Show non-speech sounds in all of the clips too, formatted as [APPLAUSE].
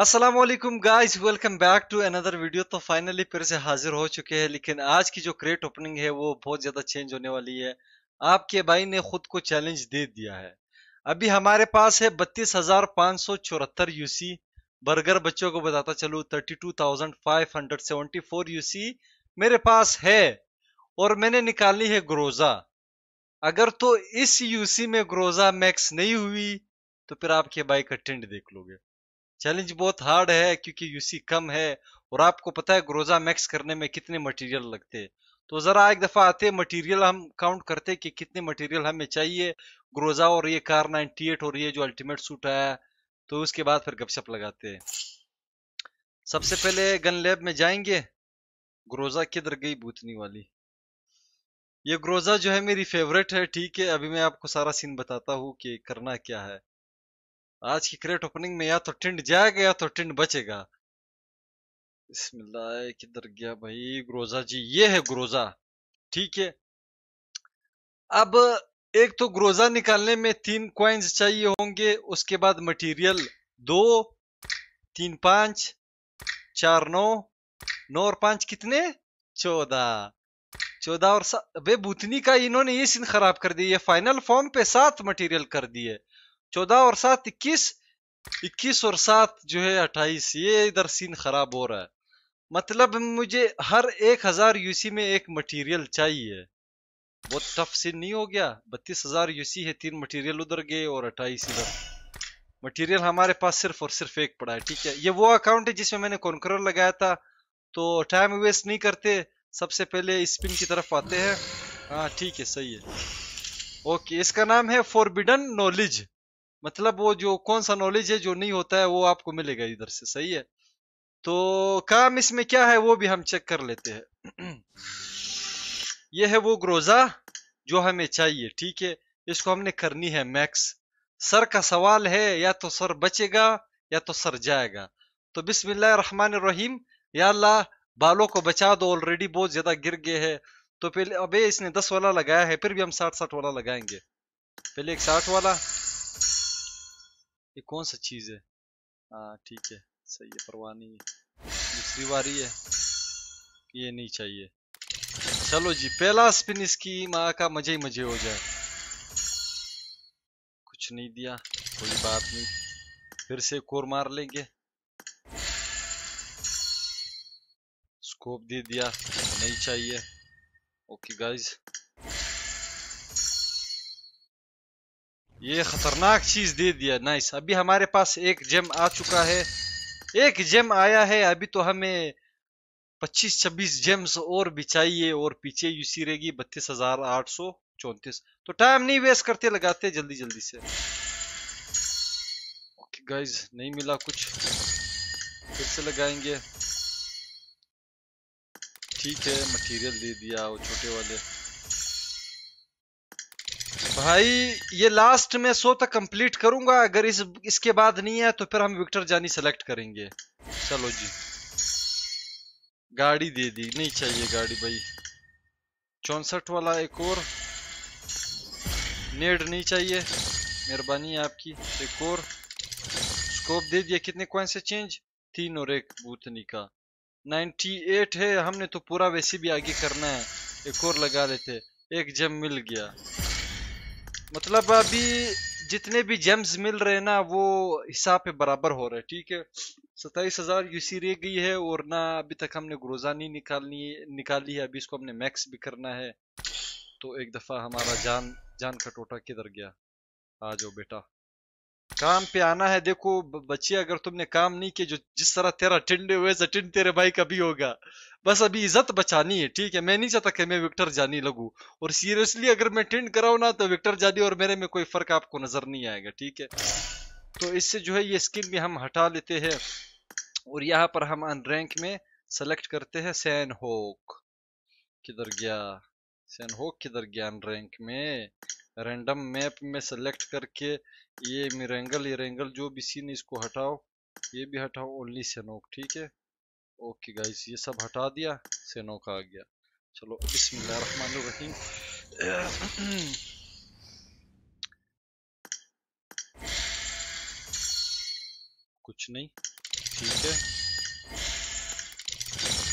Aslam guys welcome back to another video तो finally फिर से हाजिर हो चुके हैं लेकिन आज की जो क्रेट ओपनिंग है वो बहुत ज़्यादा चेंज होने वाली है आपके भाई ने खुद को चैलेंज दे दिया है अभी हमारे पास है बत्तीस हज़ार पाँच सौ चौहत्तर यू बर्गर बच्चों को बताता चलूँ thirty two thousand five hundred seventy four U मेरे पास है और मैंने निकाली है ग्रोज़ा अगर तो इस यूसी में ग्रोज़ा मैक्स नहीं हुई तो फिर आपके भाई का ट्रेंड देख लोगे चैलेंज बहुत हार्ड है क्योंकि यूसी कम है और आपको पता है ग्रोजा मैक्स करने में कितने मटेरियल लगते हैं तो ज़रा एक दफ़ा आते मटेरियल हम काउंट करते कि कितने मटेरियल हमें चाहिए ग्रोजा और ये कार 98 और ये जो अल्टीमेट सूट आया तो उसके बाद फिर गपशप लगाते हैं सबसे पहले गन लैब में जाएंगे ग्रोजा किधर गई बूतनी वाली ये ग्रोजा जो है मेरी फेवरेट है ठीक है अभी मैं आपको सारा सीन बताता हूँ कि करना क्या है आज की क्रेट ओपनिंग में या तो टिंड जाएगा या तो टिंड बचेगा इसमें किधर गया भाई ग्रोजा जी ये है ग्रोजा ठीक है अब एक तो ग्रोजा निकालने में तीन क्वाइंस चाहिए होंगे उसके बाद मटेरियल दो तीन पांच चार नौ नौ और पांच कितने चौदह चौदह और बे भूतनी का इन्होंने ये सीन खराब कर दी है फाइनल फॉर्म पे सात मटेरियल कर दिए चौदह और सात इक्कीस इक्कीस और सात जो है अट्ठाईस ये इधर सीन खराब हो रहा है मतलब मुझे हर एक हजार यूसी में एक मटेरियल चाहिए बहुत टफ सीन नहीं हो गया बत्तीस हजार यूसी है तीन मटेरियल उधर गए और अट्ठाईस इधर मटेरियल हमारे पास सिर्फ और सिर्फ एक पड़ा है ठीक है ये वो अकाउंट है जिसमें मैंने कॉन्करर लगाया था तो टाइम वेस्ट नहीं करते सबसे पहले स्पिन की तरफ आते हैं हाँ ठीक है सही है ओके इसका नाम है फॉरबिडन नॉलेज मतलब वो जो कौन सा नॉलेज है जो नहीं होता है वो आपको मिलेगा इधर से सही है तो काम इसमें क्या है वो भी हम चेक कर लेते हैं [CLEARS THROAT] ये है वो ग्रोजा जो हमें चाहिए ठीक है इसको हमने करनी है मैक्स सर का सवाल है या तो सर बचेगा या तो सर जाएगा तो रहीम या अल्लाह बालों को बचा दो ऑलरेडी बहुत ज्यादा गिर गए हैं तो पहले अबे इसने दस वाला लगाया है फिर भी हम साठ साठ वाला लगाएंगे पहले एक साठ वाला ये कौन सा चीज़ है हाँ ठीक है सही है परवाह नहीं है दूसरी बारी है ये नहीं चाहिए चलो जी पहला स्पिन इसकी माँ का मजे ही मजे हो जाए कुछ नहीं दिया कोई बात नहीं फिर से कोर मार लेंगे स्कोप दे दिया नहीं चाहिए ओके गाइज ये खतरनाक चीज दे दिया नाइस अभी हमारे पास एक जेम आ चुका है एक जेम आया है अभी तो हमें 25-26 जेम्स और भी चाहिए और पीछे यूसी रहेगी बत्तीस हजार आठ सौ तो टाइम नहीं वेस्ट करते लगाते जल्दी जल्दी से ओके गाइज नहीं मिला कुछ फिर से लगाएंगे ठीक है मटेरियल दे दिया वो छोटे वाले भाई ये लास्ट में सो तक कंप्लीट करूंगा अगर इस इसके बाद नहीं है तो फिर हम विक्टर जानी सेलेक्ट करेंगे चलो जी गाड़ी दे दी नहीं चाहिए गाड़ी भाई चौसठ वाला एक और नेड नहीं चाहिए मेहरबानी है आपकी एक और स्कोप दे दिया कितने कौन से चेंज तीन और एक बूथनी का नाइन्टी एट है हमने तो पूरा वैसे भी आगे करना है एक और लगा लेते एक जम मिल गया मतलब अभी जितने भी जेम्स मिल रहे हैं ना वो हिसाब पे बराबर हो रहे हैं ठीक है सत्ताईस हजार यूसी रह गई है और ना अभी तक हमने ग्रोजानी निकालनी निकाली है अभी इसको हमने मैक्स भी करना है तो एक दफा हमारा जान जान का टोटा किधर गया आ जाओ बेटा काम पे आना है देखो बच्चे अगर तुमने काम नहीं किया जो जिस तरह तेरा टिंडे हुए टिंड तेरे भाई का भी होगा बस अभी इज्जत बचानी है ठीक है मैं नहीं चाहता कि मैं विक्टर जानी लगू और सीरियसली अगर मैं टिंड कराऊ ना तो विक्टर जानी और मेरे में कोई फर्क आपको नजर नहीं आएगा ठीक है तो इससे जो है ये स्किल भी हम हटा लेते हैं और यहाँ पर हम अनरैंक में सेलेक्ट करते हैं सैन होक किधर गया सैन होक किधर गया अनरैंक में रेंडम मैप में सेलेक्ट करके ये ये एंगल जो भी सीन इसको हटाओ ये भी हटाओ ओनली सेनोक ठीक है ओके गाइस ये सब हटा दिया सेनोक आ गया चलो रहीम कुछ नहीं ठीक है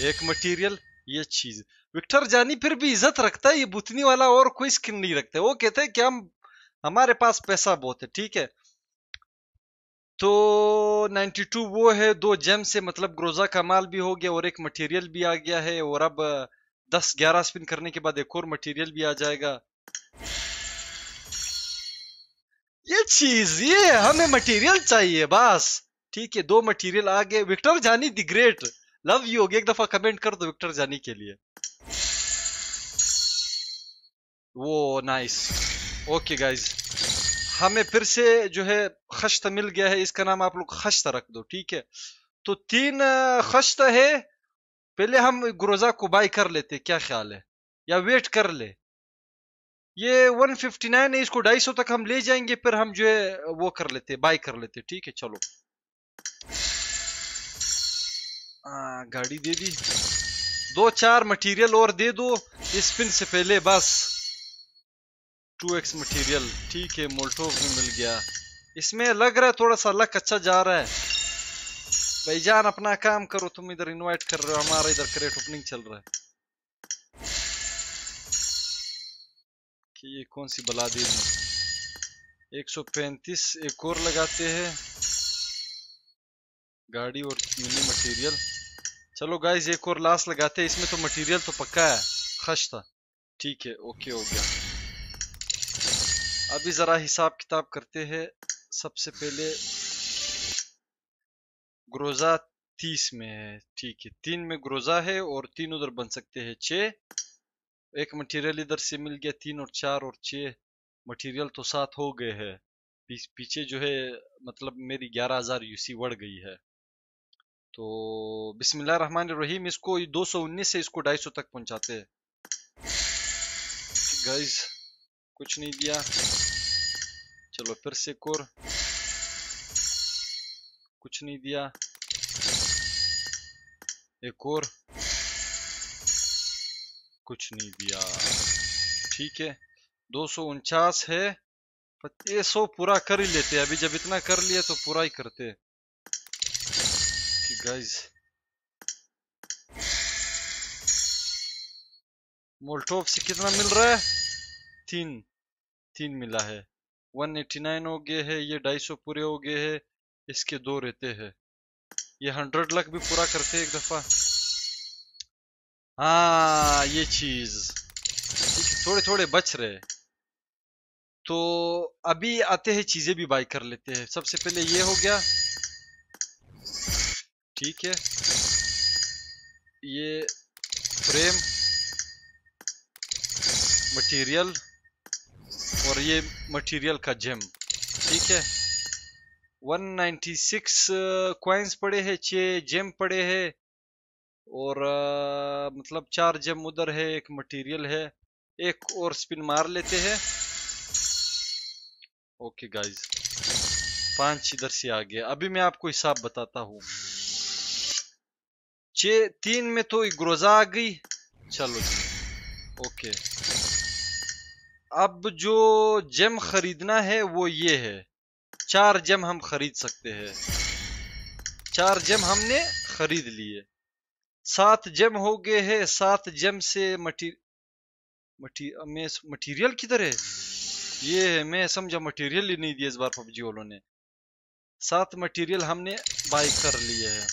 एक मटेरियल ये चीज विक्टर जानी फिर भी इज्जत रखता है ये बुतनी वाला और कोई स्किन नहीं रखता है वो कहते हैं क्या हमारे पास पैसा बहुत है ठीक है तो 92 वो है दो जेम से मतलब ग्रोजा का माल भी हो गया और एक मटेरियल भी आ गया है और अब 10 11 स्पिन करने के बाद एक और मटेरियल भी आ जाएगा ये चीज ये हमें मटेरियल चाहिए बस ठीक है दो मटेरियल आ गए विक्टर जानी दी ग्रेट लव यू एक दफा कमेंट कर दो विक्टर जानी के लिए वो नाइस ओके गाइज हमें फिर से जो है खश्त मिल गया है इसका नाम आप लोग खश्त रख दो ठीक है तो तीन खश्त है पहले हम गुरोजा को बाई कर लेते क्या ख्याल है या वेट कर ले ये 159 है इसको 250 तक हम ले जाएंगे फिर हम जो है वो कर लेते बाई कर लेते ठीक है चलो आ, गाड़ी दे दी दो चार मटेरियल और दे दो स्पिन से पहले बस टू एक्स मटीरियल ठीक है मोल्टो भी मिल गया इसमें लग रहा है थोड़ा सा लक अच्छा जा रहा है भाई जान अपना काम करो तुम इधर इनवाइट कर रहे हो हमारा इधर क्रेट ओपनिंग चल रहा है कि ये कौन सी बला दी एक सौ पैंतीस एक और लगाते हैं गाड़ी और मिनी मटेरियल चलो गाइज एक और लास्ट लगाते हैं इसमें तो मटेरियल तो पक्का है खश था ठीक है ओके हो गया अभी ज़रा हिसाब किताब करते हैं सबसे पहले ग्रोजा तीस में है ठीक है तीन में ग्रोजा है और तीन उधर बन सकते हैं छ एक मटेरियल इधर से मिल गया तीन और चार और छ मटेरियल तो सात हो गए हैं पीछे जो है मतलब मेरी ग्यारह हजार यूसी बढ़ गई है तो बिस्मिल्लाह रहमान रहीम इसको 219 से इसको 250 तक पहुंचाते हैं कुछ नहीं दिया चलो फिर से कोर कुछ नहीं दिया एक और कुछ नहीं दिया ठीक है दो है ये सौ पूरा कर ही लेते अभी जब इतना कर लिया तो पूरा ही करते गाइस मोल्टोप से कितना मिल रहा है तीन तीन मिला है 189 हो गए है ये 250 पूरे हो गए है इसके दो रहते हैं ये 100 लाख भी पूरा करते एक दफा हाँ ये चीज थोड़े थोड़े बच रहे तो अभी आते हैं चीजें भी बाई कर लेते हैं सबसे पहले ये हो गया ठीक है ये फ्रेम मटेरियल और ये मटेरियल का जेम ठीक है 196 कॉइन्स uh, पड़े हैं छः जेम पड़े हैं और आ, uh, मतलब चार जेम उधर है एक मटेरियल है एक और स्पिन मार लेते हैं ओके गाइस पांच इधर से आ गया अभी मैं आपको हिसाब बताता हूँ छ तीन में तो ग्रोजा आ गई चलो जी ओके अब जो जेम खरीदना है वो ये है चार जेम हम खरीद सकते हैं चार जेम हमने खरीद लिए सात जेम हो गए हैं सात जेम से मटी मटी मटीरियल किधर है ये है मैं समझा मटेरियल ही नहीं दिया इस बार पबजी वालों ने सात मटेरियल हमने बाय कर लिए है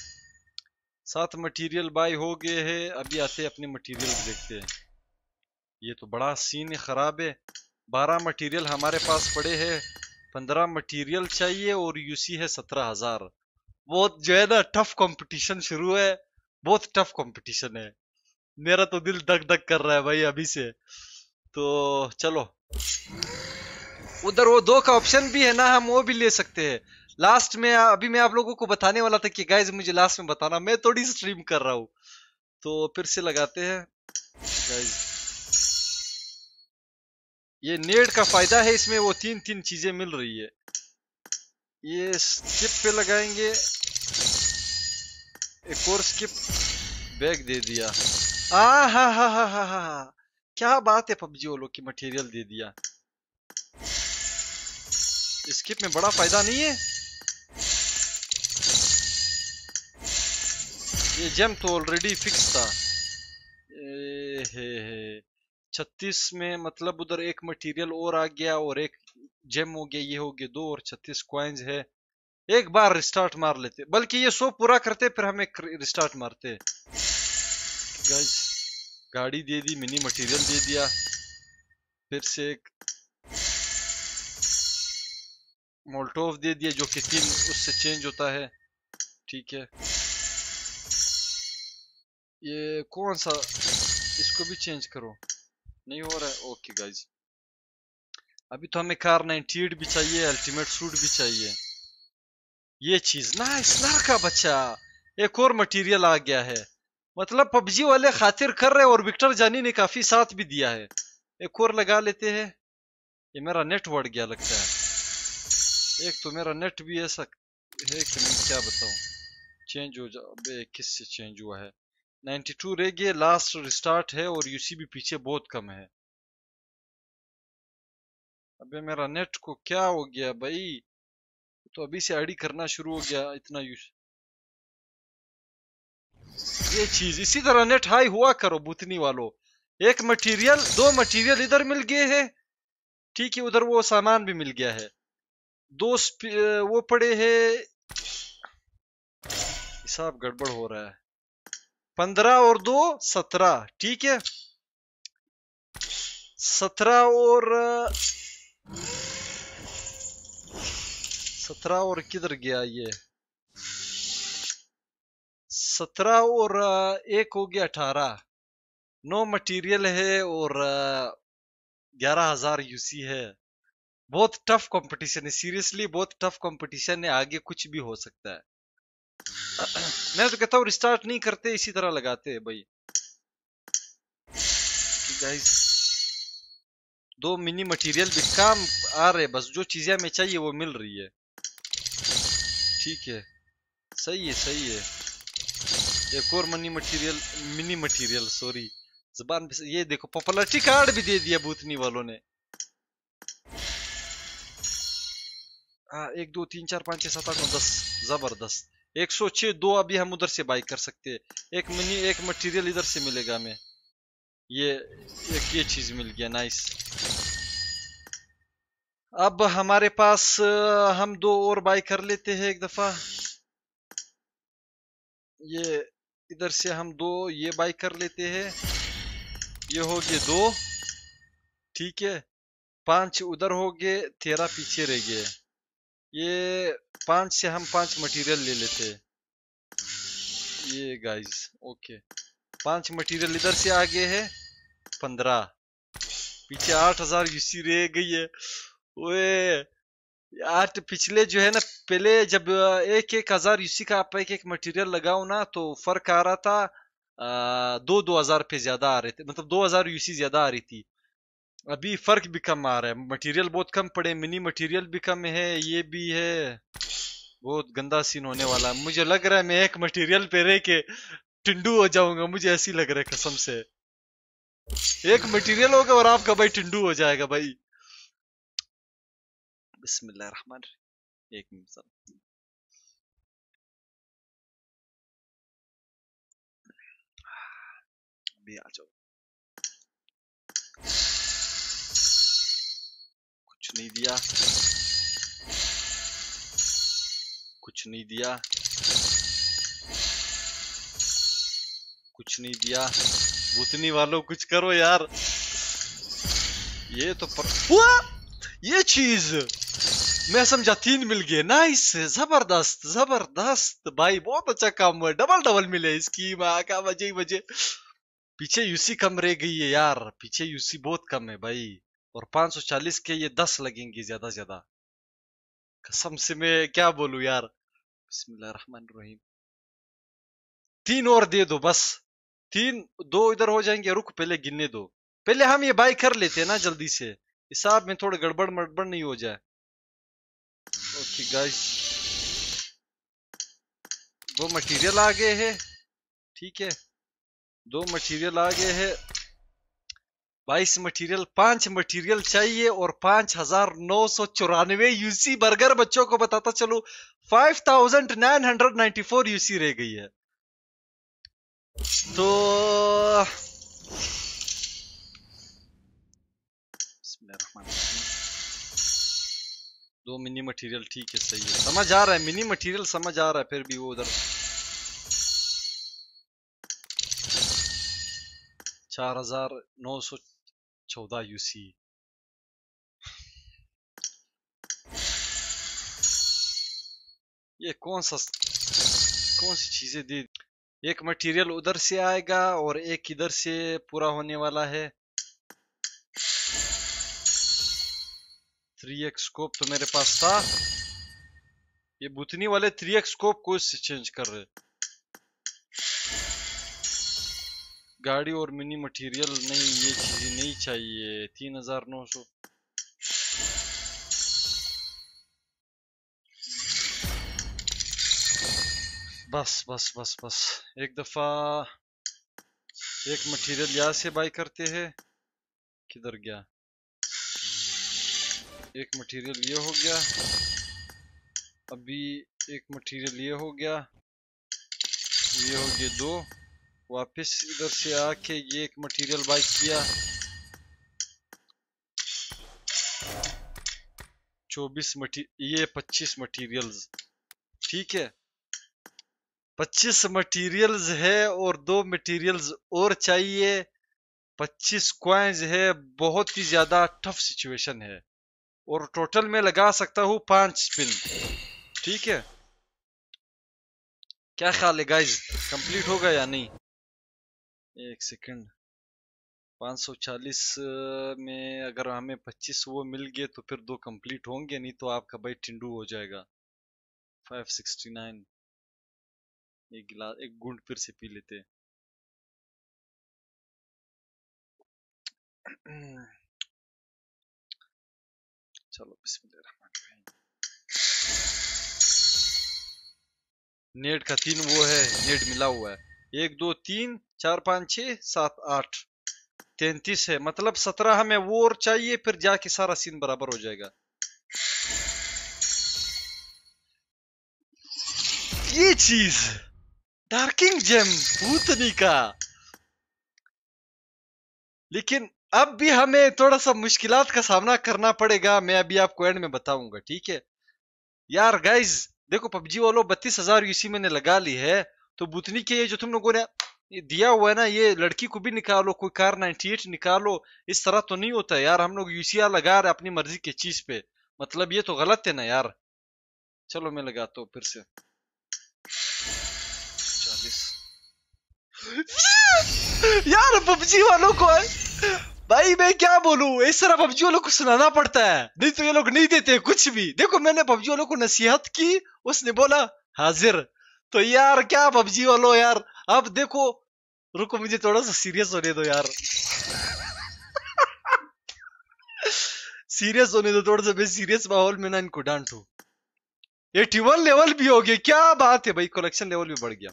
सात मटेरियल बाय हो गए हैं अभी आते हैं अपने मटेरियल देखते हैं ये तो बड़ा सीन ख़राब है बारह मटेरियल हमारे पास पड़े हैं पंद्रह मटेरियल चाहिए और यूसी है सत्रह हज़ार बहुत जो है ना टफ कंपटीशन शुरू है बहुत टफ कंपटीशन है मेरा तो दिल धक धक कर रहा है भाई अभी से तो चलो उधर वो दो का ऑप्शन भी है ना हम वो भी ले सकते हैं लास्ट में अभी मैं आप लोगों को बताने वाला था कि गाइज मुझे लास्ट में बताना मैं थोड़ी स्ट्रीम कर रहा हूँ तो फिर से लगाते हैं गाइज ये नेट का फायदा है इसमें वो तीन तीन चीजें मिल रही है ये स्किप पे लगाएंगे एक और स्किप बैग दे दिया आ हा हा हा हा हा क्या बात है पबजी वालों की मटेरियल दे दिया स्किप में बड़ा फायदा नहीं है ये जेम तो ऑलरेडी फिक्स था ए, हे, हे। छत्तीस में मतलब उधर एक मटेरियल और आ गया और एक जेम हो गया ये हो गया दो और छत्तीस क्वाइंस है एक बार रिस्टार्ट मार लेते बल्कि ये सो पूरा करते फिर हम एक रिस्टार्ट मारते गाइस गाड़ी दे दी मिनी मटेरियल दे दिया फिर से एक मोल्टोव दे दिया जो कि तीन उससे चेंज होता है ठीक है ये कौन सा इसको भी चेंज करो नहीं हो रहा है ओके गाइज अभी तो हमें कार 98 भी चाहिए अल्टीमेट सूट भी चाहिए ये चीज ना स्नार बच्चा एक और मटेरियल आ गया है मतलब पबजी वाले खातिर कर रहे और विक्टर जानी ने काफी साथ भी दिया है एक और लगा लेते हैं ये मेरा नेट बढ़ गया लगता है एक तो मेरा नेट भी ऐसा है कि मैं क्या बताऊं चेंज हो जा किस से चेंज हुआ है 92 रह गए लास्ट रिस्टार्ट है और यूसी भी पीछे बहुत कम है अबे मेरा नेट को क्या हो गया भाई तो अभी से आईडी करना शुरू हो गया इतना यूज ये चीज इसी तरह नेट हाई हुआ करो बुतनी वालों एक मटेरियल दो मटेरियल इधर मिल गए हैं ठीक है उधर वो सामान भी मिल गया है दो वो पड़े हैं हिसाब गड़बड़ हो रहा है पंद्रह और दो सत्रह ठीक है सत्रह और सत्रह और किधर गया ये सत्रह और एक हो गया अठारह नो मटेरियल है और ग्यारह हजार यूसी है बहुत टफ कंपटीशन है सीरियसली बहुत टफ कंपटीशन है आगे कुछ भी हो सकता है मैं तो कहता हूँ रिस्टार्ट नहीं करते इसी तरह लगाते हैं भाई गाइस दो मिनी मटेरियल भी काम आ रहे बस जो चीजें हमें चाहिए वो मिल रही है ठीक है सही है सही है एक और money material mini material sorry जबान ये देखो पॉपुलरिटी कार्ड भी दे दिया बूथनी वालों ने आ, हाँ, एक दो तीन चार पाँच छः सात आठ नौ दस जबरदस्त एक सौ छह दो अभी हम उधर से बाई कर सकते हैं एक मनी एक मटेरियल इधर से मिलेगा हमें ये एक ये चीज मिल गया नाइस अब हमारे पास हम दो और बाई कर लेते हैं एक दफा ये इधर से हम दो ये बाई कर लेते हैं ये हो गए दो ठीक है पांच उधर हो गए तेरह पीछे रह गए ये पांच से हम पांच मटेरियल ले लेते हैं ये गाइस ओके पांच मटेरियल इधर से आगे है पंद्रह पीछे आठ हजार यूसी रह गई है ओए आठ तो पिछले जो है ना पहले जब एक एक हजार यूसी का आप एक एक मटेरियल लगाओ ना तो फर्क आ रहा था आ, दो दो हजार पे ज्यादा आ रहे थे मतलब दो हजार यूसी ज्यादा आ रही थी अभी फर्क भी कम आ रहा है मटेरियल बहुत कम पड़े मिनी मटेरियल भी कम है ये भी है बहुत गंदा सीन होने वाला है मुझे लग रहा है मैं एक मटेरियल पे रह के टिंडू हो जाऊंगा मुझे ऐसी लग रहा है कसम से एक मटेरियल होगा और आपका भाई टिंडू हो जाएगा भाई बिस्मिल्लाह रहमान एक मिनट भी आ जाओ नहीं दिया कुछ नहीं दिया कुछ नहीं दिया भूतनी वालों कुछ करो यार ये तो पर... ये चीज मैं समझा तीन मिल गए नाइस जबरदस्त जबरदस्त भाई बहुत अच्छा काम हुआ डबल डबल मिले इसकी माँ का मजे ही मजे पीछे यूसी कम रह गई है यार पीछे यूसी बहुत कम है भाई और 540 के ये 10 लगेंगे ज्यादा ज्यादा कसम से मैं क्या बोलू यार रहीम तीन और दे दो बस तीन दो इधर हो जाएंगे रुक पहले गिनने दो पहले हम ये बाई कर लेते हैं ना जल्दी से हिसाब में थोड़ा गड़बड़ मड़बड़ नहीं हो जाए ओके गाइस दो मटेरियल आ गए हैं ठीक है दो मटेरियल आ गए हैं बाईस मटेरियल पांच मटेरियल चाहिए और पांच हजार नौ सौ चौरानवे यूसी बर्गर बच्चों को बताता चलो five thousand nine hundred ninety four UC रह गई है तो दो मिनी मटेरियल ठीक है सही है समझ आ रहा है मिनी मटेरियल समझ आ रहा है फिर भी वो उधर चार हजार नौ सौ चौदह यूसी ये कौन सा कौन सी चीजें दी एक मटेरियल उधर से आएगा और एक इधर से पूरा होने वाला है थ्री एक्स स्कोप तो मेरे पास था ये बुतनी वाले थ्री एक्स स्कोप को इससे चेंज कर रहे गाड़ी और मिनी मटेरियल नहीं ये चीज़ें नहीं चाहिए तीन हजार नौ सौ बस बस बस बस एक दफ़ा एक मटेरियल यहाँ से बाय करते हैं किधर गया एक मटेरियल ये हो गया अभी एक मटेरियल ये हो गया ये हो गए दो वापस इधर से आके ये एक मटेरियल बाइक किया 24 मटी ये 25 मटेरियल्स ठीक है 25 मटेरियल्स है और दो मटेरियल्स और चाहिए 25 क्वाइंस है बहुत ही ज्यादा टफ सिचुएशन है और टोटल में लगा सकता हूँ पांच स्पिन ठीक है क्या ख्याल है गाइज कंप्लीट होगा या नहीं एक सेकंड 540 में अगर हमें 25 वो मिल गए तो फिर दो कंप्लीट होंगे नहीं तो आपका भाई टिंडू हो जाएगा 569 एक गिलास एक गुंड फिर से पी लेते चलो नेट का तीन वो है नेट मिला हुआ है एक दो तीन चार पाँच छ सात आठ तैतीस है मतलब सत्रह हमें वो और चाहिए फिर जाके सारा सीन बराबर हो जाएगा ये चीज डार्किंग जेम भूतनी का लेकिन अब भी हमें थोड़ा सा मुश्किलात का सामना करना पड़ेगा मैं अभी आपको एंड में बताऊंगा ठीक है यार गाइज देखो पबजी वालों बत्तीस हजार यूसी मैंने लगा ली है तो भूतनी के ये जो तुम लोगों ने दिया हुआ है ना ये लड़की को भी निकालो कोई कार 98 निकालो इस तरह तो नहीं होता यार हम लोग यूसीआर लगा रहे अपनी मर्जी के चीज पे मतलब ये तो गलत है ना यार चलो मैं लगाता हूँ फिर से [LAUGHS] यार पबजी वालों को है भाई मैं क्या बोलू इस तरह पबजी वालों को सुनाना पड़ता है नहीं तो ये लोग नहीं देते कुछ भी देखो मैंने पबजी वालों को नसीहत की उसने बोला हाजिर तो यार क्या पबजी वालों यार अब देखो रुको मुझे थोड़ा सा सीरियस होने दो यार सीरियस होने दो थोड़ा सा मैं सीरियस माहौल में ना इनको डांटू एटी वन लेवल भी हो गया क्या बात है भाई कलेक्शन लेवल भी बढ़ गया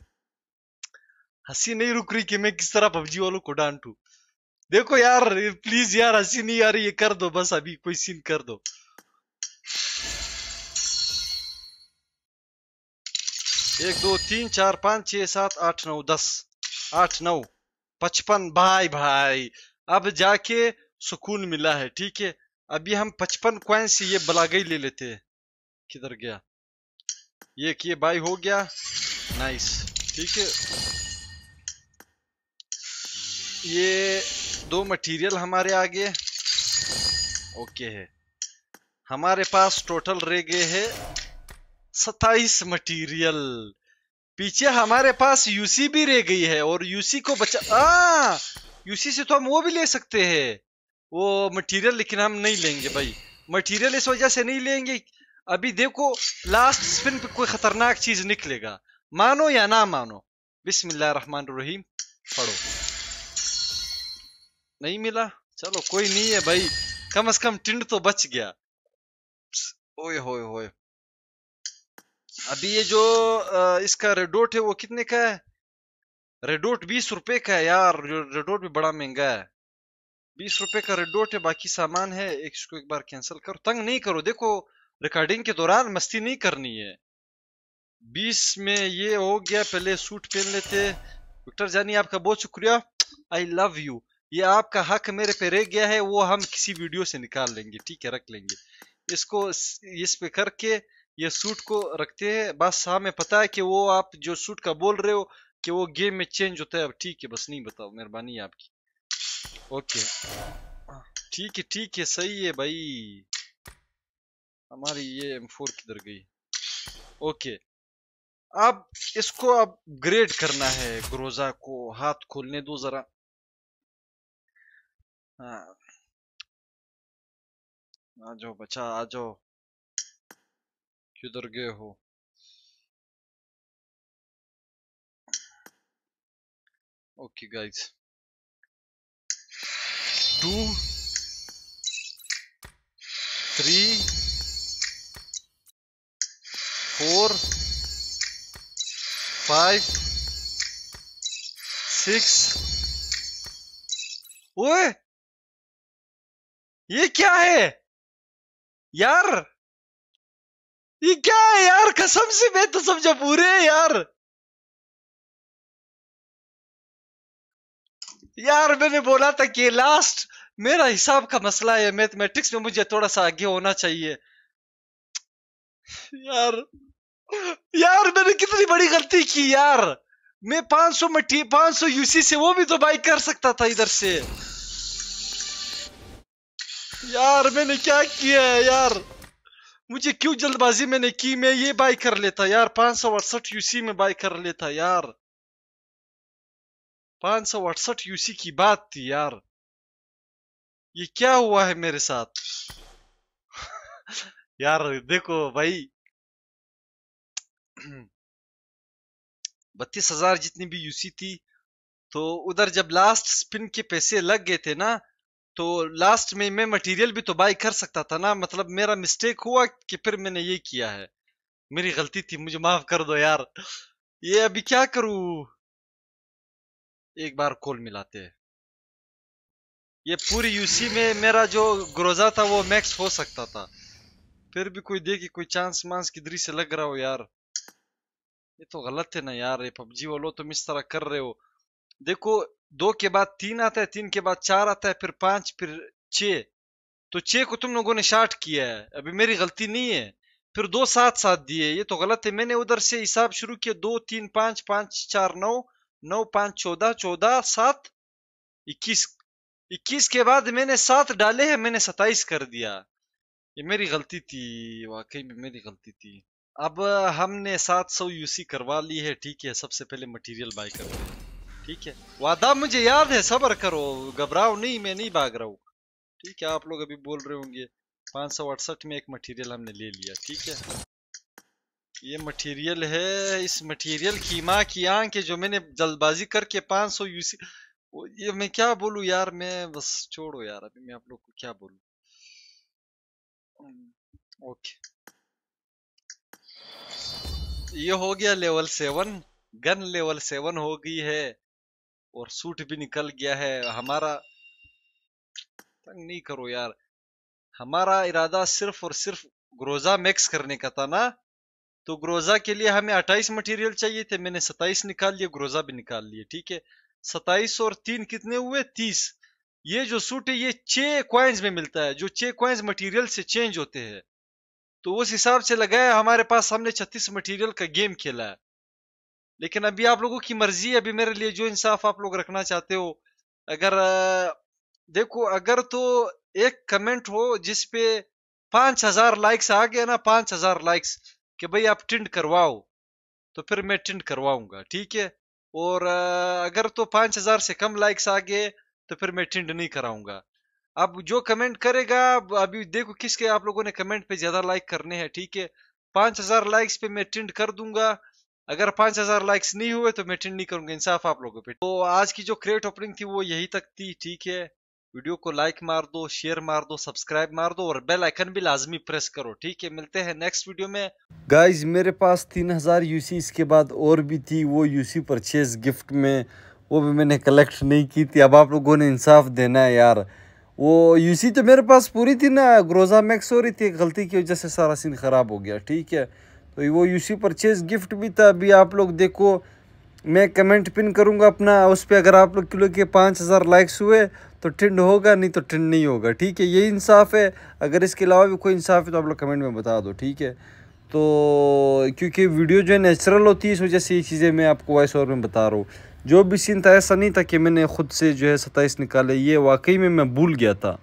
हंसी नहीं रुक रही कि मैं किस तरह पबजी वालों को डांटू देखो यार प्लीज यार हंसी नहीं आ रही ये कर दो बस अभी कोई सीन कर दो एक दो तीन चार पाँच छः सात आठ नौ दस आठ नौ पचपन भाई भाई अब जाके सुकून मिला है ठीक है अभी हम पचपन क्वाइन से ये बलागई ले लेते हैं किधर गया ये ये बाई हो गया नाइस ठीक है ये दो मटेरियल हमारे आगे ओके है हमारे पास टोटल रह गए हैं सताइस मटेरियल पीछे हमारे पास यूसी भी रह गई है और यूसी को बचा आ यूसी से तो हम वो भी ले सकते हैं वो मटेरियल लेकिन हम नहीं लेंगे भाई मटेरियल इस वजह से नहीं लेंगे अभी देखो लास्ट स्पिन पे कोई खतरनाक चीज निकलेगा मानो या ना मानो बिस्मिल्लाहमान पढ़ो नहीं मिला चलो कोई नहीं है भाई कम से कम टिंड तो बच गया ओए होए होए अभी ये जो इसका रेडोट है वो कितने का है रेडोट बीस रुपए का है यार रेडोट भी बड़ा महंगा है बीस रुपए का रेडोट है बाकी सामान है एक इसको एक बार कैंसिल करो तंग नहीं करो देखो रिकॉर्डिंग के दौरान मस्ती नहीं करनी है बीस में ये हो गया पहले सूट पहन लेते विक्टर जानी आपका बहुत शुक्रिया आई लव यू ये आपका हक मेरे पे रह गया है वो हम किसी वीडियो से निकाल लेंगे ठीक है रख लेंगे इसको इस पे करके ये सूट को रखते हैं बस हमें पता है कि वो आप जो सूट का बोल रहे हो कि वो गेम में चेंज होता है अब ठीक है बस नहीं बताओ मेहरबानी आपकी ओके ठीक है ठीक है सही है भाई हमारी ये एम फोर किधर गई ओके अब इसको अब ग्रेड करना है ग्रोजा को हाथ खोलने दो जरा हाँ आ जाओ बच्चा आ जाओ Hydrogeu. Okay, guys. Two, three, four, five, six. ओए ये क्या है यार ये क्या है यार कसम से मैं तो समझा पूरे है यार यार मैंने बोला था कि लास्ट मेरा हिसाब का मसला है मैथमेटिक्स में मुझे थोड़ा सा आगे होना चाहिए यार यार मैंने कितनी बड़ी गलती की यार मैं 500 में पांच सौ यूसी से वो भी तो बाई कर सकता था इधर से यार मैंने क्या किया है यार मुझे क्यों जल्दबाजी मैंने की मैं ये बाई कर लेता यार पांच सौ अड़सठ यूसी में बाई कर लेता यार पांच सौ अड़सठ यूसी की बात थी यार ये क्या हुआ है मेरे साथ [LAUGHS] यार देखो भाई बत्तीस हजार जितनी भी यूसी थी तो उधर जब लास्ट स्पिन के पैसे लग गए थे ना तो लास्ट में मैं मटेरियल भी तो बाई कर सकता था ना मतलब मेरा मिस्टेक हुआ कि फिर मैंने ये किया है मेरी गलती थी मुझे माफ कर दो यार ये अभी क्या करूं एक बार कॉल मिलाते हैं ये पूरी यूसी में मेरा जो ग्रोजा था वो मैक्स हो सकता था फिर भी कोई देखे कोई चांस मांस की दृश्य लग रहा हो यार ये तो गलत है ना यार ये पबजी वालों तुम इस तरह कर रहे हो देखो दो के बाद तीन आता है तीन के बाद चार आता है फिर पांच फिर छ तो छ को तुम लोगों ने शार्ट किया है अभी मेरी गलती नहीं है फिर दो सात सात दिए ये तो गलत है मैंने उधर से हिसाब शुरू किया दो तीन पांच पांच चार नौ नौ पांच चौदह चौदह सात इक्कीस इक्कीस के बाद मैंने सात डाले हैं मैंने सताइस कर दिया ये मेरी गलती थी वाकई में मेरी गलती थी अब हमने सात सौ यूसी करवा ली है ठीक है सबसे पहले मटेरियल बाय करते हैं ठीक है वादा मुझे याद है सबर करो घबराओ नहीं मैं नहीं भाग रहा हूँ ठीक है आप लोग अभी बोल रहे होंगे पाँच सौ अड़सठ में एक मटेरियल हमने ले लिया ठीक है ये मटेरियल है इस मटेरियल की माँ की आंख है जो मैंने जल्दबाजी करके सौ यूसी ये मैं क्या बोलूँ यार मैं बस छोड़ो यार अभी मैं आप लोग को क्या बोलूँ ओके हम्म, ये हो गया level seven gun level seven हो गई है और सूट भी निकल गया है हमारा तंग नहीं करो यार हमारा इरादा सिर्फ और सिर्फ ग्रोजा मैक्स करने का था ना तो ग्रोजा के लिए हमें 28 मटेरियल चाहिए थे मैंने 27 निकाल लिए ग्रोजा भी निकाल लिए ठीक है 27 और तीन कितने हुए 30 ये जो सूट है ये छे क्वाइंस में मिलता है जो छे क्वाइंस मटेरियल से चेंज होते हैं तो उस हिसाब से लगाया हमारे पास हमने छत्तीस मटेरियल का गेम खेला है लेकिन अभी आप लोगों की मर्जी है अभी मेरे लिए जो इंसाफ आप लोग रखना चाहते हो अगर देखो अगर तो एक कमेंट हो जिस पे पांच हजार लाइक्स आ गया ना पांच हजार लाइक्स कि भाई आप टिंड करवाओ तो फिर मैं टिंड करवाऊंगा ठीक है और अगर तो पांच हजार से कम लाइक्स आ गए तो फिर मैं टिंड नहीं कराऊंगा अब जो कमेंट करेगा अभी देखो किसके आप लोगों ने कमेंट पे ज्यादा लाइक करने हैं ठीक है पांच हजार लाइक्स पे मैं टिंड कर दूंगा अगर पांच हजार लाइक्स नहीं हुए तो मैं अटेंड नहीं करूंगा इंसाफ आप लोगों पे तो आज की जो क्रेट ओपनिंग थी वो यही तक थी ठीक है वीडियो को लाइक मार दो शेयर मार दो सब्सक्राइब मार दो और बेल आइकन भी लाजमी प्रेस करो ठीक है मिलते हैं नेक्स्ट वीडियो में गाइज मेरे पास तीन हज़ार यूसी इसके बाद और भी थी वो यूसी परचेज गिफ्ट में वो भी मैंने कलेक्ट नहीं की थी अब आप लोगों ने इंसाफ देना है यार वो यूसी तो मेरे पास पूरी थी ना ग्रोजा मैक्स हो रही थी गलती की वजह से सारा सीन ख़राब हो गया ठीक है तो वो यूसी परचेज गिफ्ट भी था अभी आप लोग देखो मैं कमेंट पिन करूँगा अपना उस पर अगर आप लोग किलो के पाँच हज़ार लाइक्स हुए तो ट्रेंड होगा नहीं तो ट्रेंड नहीं होगा ठीक है ये इंसाफ है अगर इसके अलावा भी कोई इंसाफ है तो आप लोग कमेंट में बता दो ठीक है तो क्योंकि वीडियो जो है नेचुरल होती है इस वजह से ये चीज़ें मैं आपको वॉइस ओवर में बता रहा हूँ जो भी सीन था ऐसा नहीं था कि मैंने खुद से जो है सताइस निकाले ये वाकई में मैं भूल गया था